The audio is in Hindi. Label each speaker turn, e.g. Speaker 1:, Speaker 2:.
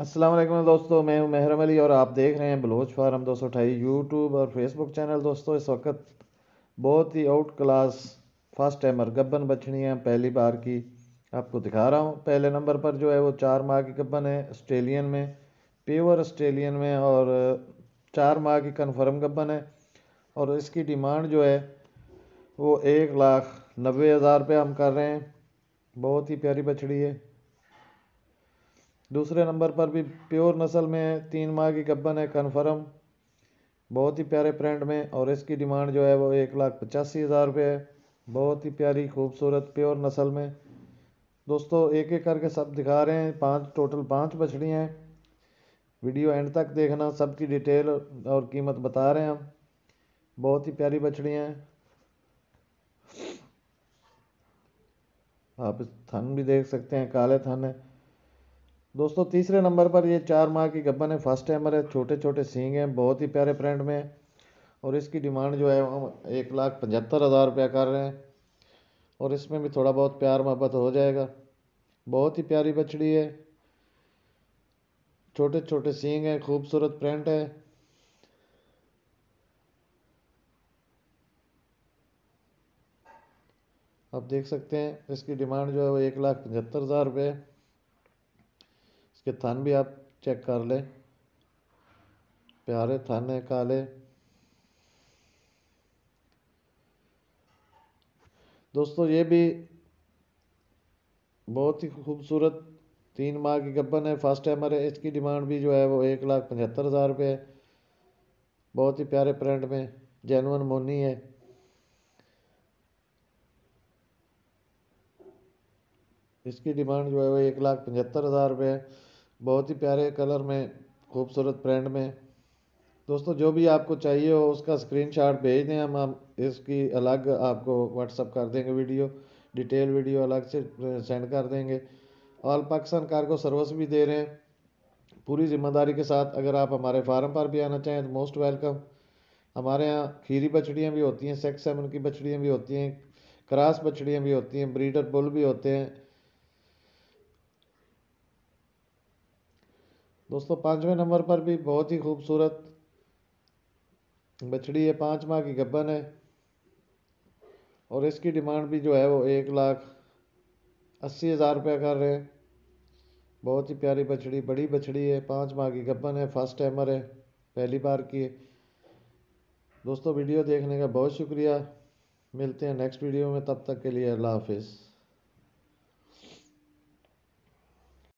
Speaker 1: वालेकुम दोस्तों मैं हूं महरम अली और आप देख रहे हैं बलोच फार्म दो सौ अठाई यूट्यूब और फेसबुक चैनल दोस्तों इस वक्त बहुत ही आउट क्लास फर्स्ट टाइमर गब्बन बछड़ियाँ पहली बार की आपको दिखा रहा हूँ पहले नंबर पर जो है वो चार माह की गब्बन है ऑस्ट्रेलियन में प्योर ऑस्ट्रेलियन में और चार माह की कन्फर्म गब्बन है और इसकी डिमांड जो है वो एक लाख नबे हज़ार रुपये हम कर रहे हैं बहुत ही प्यारी बछड़ी है दूसरे नंबर पर भी प्योर नस्ल में तीन माह की गब्बन है कन्फर्म बहुत ही प्यारे प्रिंट में और इसकी डिमांड जो है वो एक लाख पचासी हज़ार रुपये है बहुत ही प्यारी खूबसूरत प्योर नस्ल में दोस्तों एक एक करके सब दिखा रहे हैं पांच टोटल पांच बछड़ी हैं वीडियो एंड तक देखना सबकी डिटेल और कीमत बता रहे हैं हम बहुत ही प्यारी बछड़ी हैं आप थन भी देख सकते हैं काले थन है दोस्तों तीसरे नंबर पर ये चार माह की गब्बन है फर्स्ट टाइमर है छोटे छोटे सींग हैं बहुत ही प्यारे प्रिंट में है और इसकी डिमांड जो है हम एक लाख पचहत्तर हज़ार रुपया कर रहे हैं और इसमें भी थोड़ा बहुत प्यार मोहब्बत हो जाएगा बहुत ही प्यारी बछड़ी है छोटे छोटे सींग हैं खूबसूरत प्रिंट है आप देख सकते हैं इसकी डिमांड जो है वो एक लाख पचहत्तर हज़ार रुपये इसके थन भी आप चेक कर लें प्यारे थन है काले दोस्तों ये भी बहुत ही खूबसूरत तीन माह की गब्बन है फर्स्ट टाइमर है इसकी डिमांड भी जो है वो एक लाख पचहत्तर हज़ार रुपये है बहुत ही प्यारे प्रिंट में जैनवन मोनी है इसकी डिमांड जो है वो एक लाख पचहत्तर हज़ार रुपये है बहुत ही प्यारे कलर में खूबसूरत प्रिंट में दोस्तों जो भी आपको चाहिए हो उसका स्क्रीनशॉट भेज दें हम आप इसकी अलग आपको व्हाट्सअप कर देंगे वीडियो डिटेल वीडियो अलग से सेंड कर देंगे ऑल पाकिस्तान कार को सर्विस भी दे रहे हैं पूरी ज़िम्मेदारी के साथ अगर आप हमारे फार्म पर भी आना चाहें तो मोस्ट वेलकम हमारे यहाँ खीरी बछड़ियाँ भी होती हैं सेक्स सेवन की बछड़ियाँ भी होती हैं क्रास बछड़ियाँ भी होती हैं ब्रीडर बुल भी होते हैं दोस्तों पाँचवें नंबर पर भी बहुत ही खूबसूरत बछड़ी है पाँच माह की गब्बन है और इसकी डिमांड भी जो है वो एक लाख अस्सी हज़ार रुपये कर रहे हैं बहुत ही प्यारी बछड़ी बड़ी बछड़ी है पाँच माह की गब्बन है फर्स्ट टाइमर है पहली बार की है दोस्तों वीडियो देखने का बहुत शुक्रिया मिलते हैं नेक्स्ट वीडियो में तब तक के लिए अल्लाह हाफिज़